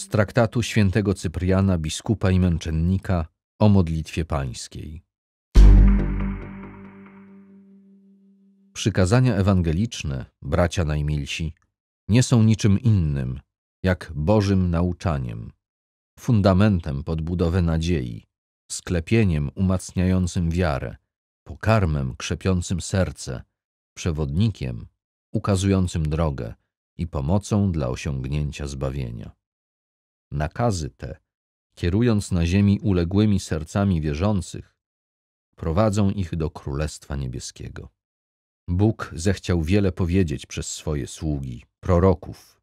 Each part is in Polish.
z traktatu świętego Cypriana, biskupa i męczennika o modlitwie pańskiej. Przykazania ewangeliczne, bracia najmilsi, nie są niczym innym jak Bożym nauczaniem, fundamentem podbudowy nadziei, sklepieniem umacniającym wiarę, pokarmem krzepiącym serce, przewodnikiem ukazującym drogę i pomocą dla osiągnięcia zbawienia. Nakazy te, kierując na ziemi uległymi sercami wierzących, prowadzą ich do Królestwa Niebieskiego. Bóg zechciał wiele powiedzieć przez swoje sługi, proroków,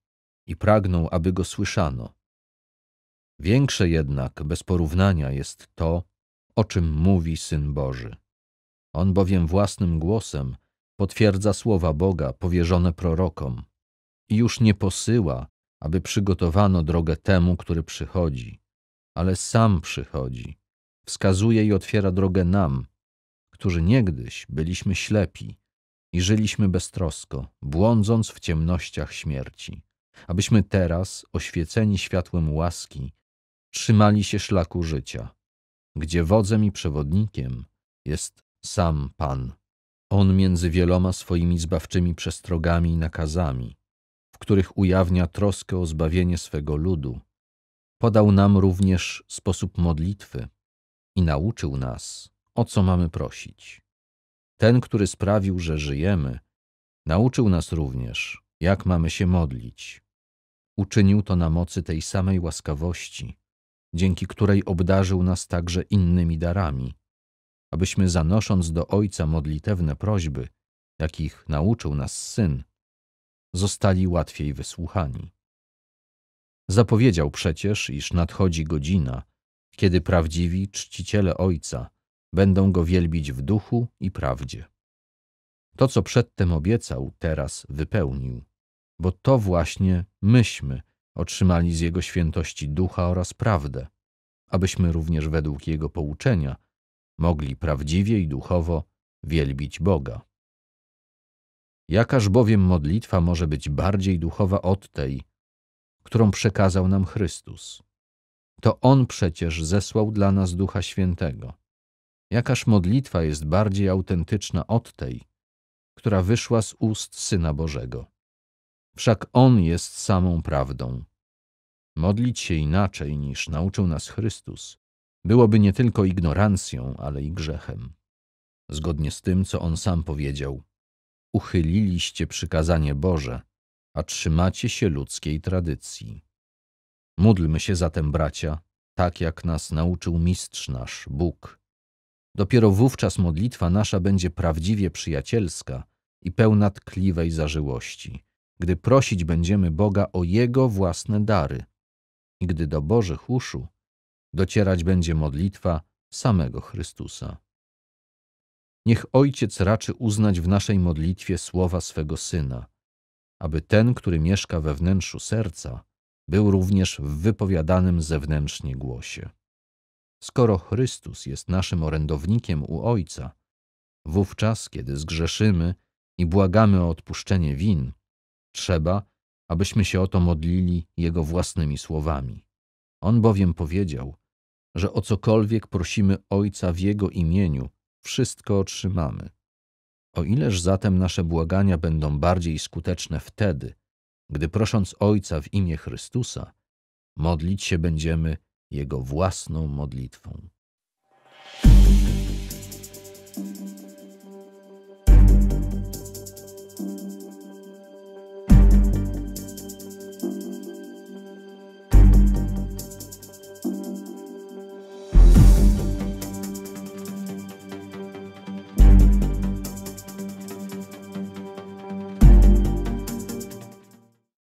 i pragnął, aby go słyszano. Większe jednak, bez porównania, jest to, o czym mówi Syn Boży. On bowiem własnym głosem potwierdza słowa Boga powierzone prorokom i już nie posyła aby przygotowano drogę temu, który przychodzi, ale sam przychodzi, wskazuje i otwiera drogę nam, którzy niegdyś byliśmy ślepi i żyliśmy beztrosko, błądząc w ciemnościach śmierci, abyśmy teraz, oświeceni światłem łaski, trzymali się szlaku życia, gdzie wodzem i przewodnikiem jest sam Pan. On między wieloma swoimi zbawczymi przestrogami i nakazami w których ujawnia troskę o zbawienie swego ludu. Podał nam również sposób modlitwy i nauczył nas, o co mamy prosić. Ten, który sprawił, że żyjemy, nauczył nas również, jak mamy się modlić. Uczynił to na mocy tej samej łaskawości, dzięki której obdarzył nas także innymi darami, abyśmy zanosząc do Ojca modlitewne prośby, jakich nauczył nas Syn, zostali łatwiej wysłuchani. Zapowiedział przecież, iż nadchodzi godzina, kiedy prawdziwi czciciele Ojca będą Go wielbić w duchu i prawdzie. To, co przedtem obiecał, teraz wypełnił, bo to właśnie myśmy otrzymali z Jego świętości ducha oraz prawdę, abyśmy również według Jego pouczenia mogli prawdziwie i duchowo wielbić Boga. Jakaż bowiem modlitwa może być bardziej duchowa od tej, którą przekazał nam Chrystus? To On przecież zesłał dla nas Ducha Świętego. Jakaż modlitwa jest bardziej autentyczna od tej, która wyszła z ust Syna Bożego? Wszak On jest samą prawdą. Modlić się inaczej niż nauczył nas Chrystus byłoby nie tylko ignorancją, ale i grzechem. Zgodnie z tym, co On sam powiedział – uchyliliście przykazanie Boże, a trzymacie się ludzkiej tradycji. Módlmy się zatem, bracia, tak jak nas nauczył mistrz nasz, Bóg. Dopiero wówczas modlitwa nasza będzie prawdziwie przyjacielska i pełna tkliwej zażyłości, gdy prosić będziemy Boga o Jego własne dary i gdy do Bożych uszu docierać będzie modlitwa samego Chrystusa. Niech Ojciec raczy uznać w naszej modlitwie słowa swego Syna, aby ten, który mieszka we wnętrzu serca, był również w wypowiadanym zewnętrznie głosie. Skoro Chrystus jest naszym orędownikiem u Ojca, wówczas, kiedy zgrzeszymy i błagamy o odpuszczenie win, trzeba, abyśmy się o to modlili Jego własnymi słowami. On bowiem powiedział, że o cokolwiek prosimy Ojca w Jego imieniu, wszystko otrzymamy. O ileż zatem nasze błagania będą bardziej skuteczne wtedy, gdy prosząc Ojca w imię Chrystusa, modlić się będziemy Jego własną modlitwą.